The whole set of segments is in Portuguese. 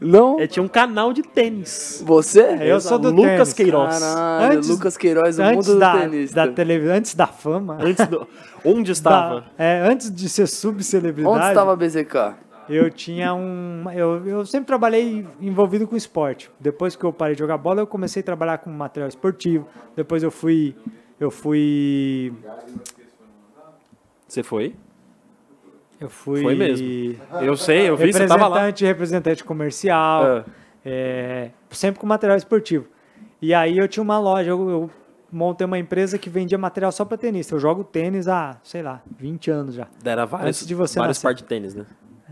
Não? É, tinha um canal de tênis. Você? É, eu sou do Lucas tênis. Queiroz. Caralho, antes, Lucas Queiroz, o antes mundo da, do tênis. Da televisão, antes da fama. Antes do, onde estava? Da, é, antes de ser subcelebridade. Onde estava a BZK? Eu tinha um. Eu, eu sempre trabalhei envolvido com esporte. Depois que eu parei de jogar bola, eu comecei a trabalhar com material esportivo. Depois eu fui. Eu fui. Você foi? Eu fui. Foi mesmo. Eu sei, eu vi, você tava lá. Representante, representante comercial, ah. é, sempre com material esportivo. E aí eu tinha uma loja, eu, eu montei uma empresa que vendia material só para tenista. Eu jogo tênis há, sei lá, 20 anos já. Era vários, antes de você vários par de tênis, né?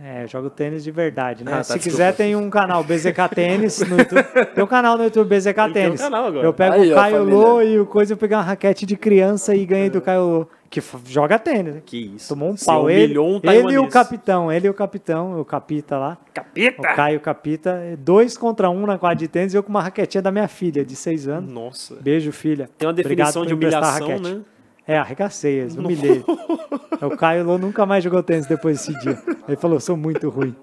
É, eu jogo tênis de verdade, né? Ah, tá, Se desculpa. quiser, tem um canal BZK Tênis no YouTube. Tem um canal no YouTube BZK Tênis. Tem um canal agora. Eu pego Aí, o Caio Lô e o Coisa, eu peguei uma raquete de criança e ganhei do Caio Lô, que joga tênis. Né? Que isso. Tomou um pau. Ele, um ele e o capitão, ele e o capitão, o capita lá. Capita? O Caio Capita. Dois contra um na quadra de tênis e eu com uma raquetinha da minha filha, de seis anos. Nossa. Beijo, filha. Tem uma definição de humilhação, né? É, arregacei, humilhei. É, o Caio Lô nunca mais jogou tênis depois desse dia. Ele falou, sou muito ruim.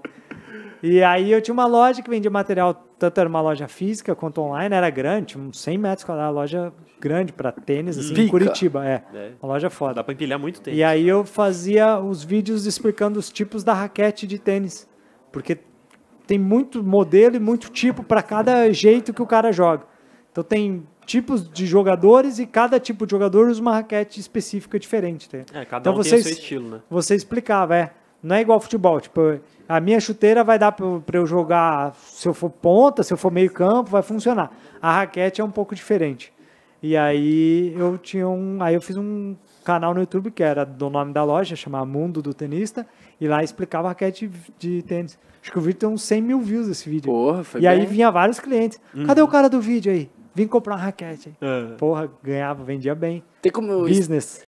E aí eu tinha uma loja que vendia material, tanto era uma loja física quanto online, era grande, uns 100 metros quadrados, uma loja grande para tênis, assim, Pica. em Curitiba, é, é, uma loja foda. Dá para empilhar muito tênis. E aí eu fazia os vídeos explicando os tipos da raquete de tênis, porque tem muito modelo e muito tipo para cada jeito que o cara joga. Então tem tipos de jogadores e cada tipo de jogador usa uma raquete específica diferente. Tá? É, cada então, um tem seu estilo, né? Você explicava, é. Não é igual futebol, tipo, a minha chuteira vai dar para eu jogar, se eu for ponta, se eu for meio campo, vai funcionar. A raquete é um pouco diferente. E aí eu tinha um, aí eu fiz um canal no YouTube que era do nome da loja, chamava Mundo do Tenista, e lá explicava a raquete de tênis. Acho que o vídeo tem uns 100 mil views esse vídeo. Porra, foi e bem. aí vinha vários clientes. Uhum. Cadê uhum. o cara do vídeo aí? Vim comprar uma raquete. É. Porra, ganhava, vendia bem. Tem como eu. Business.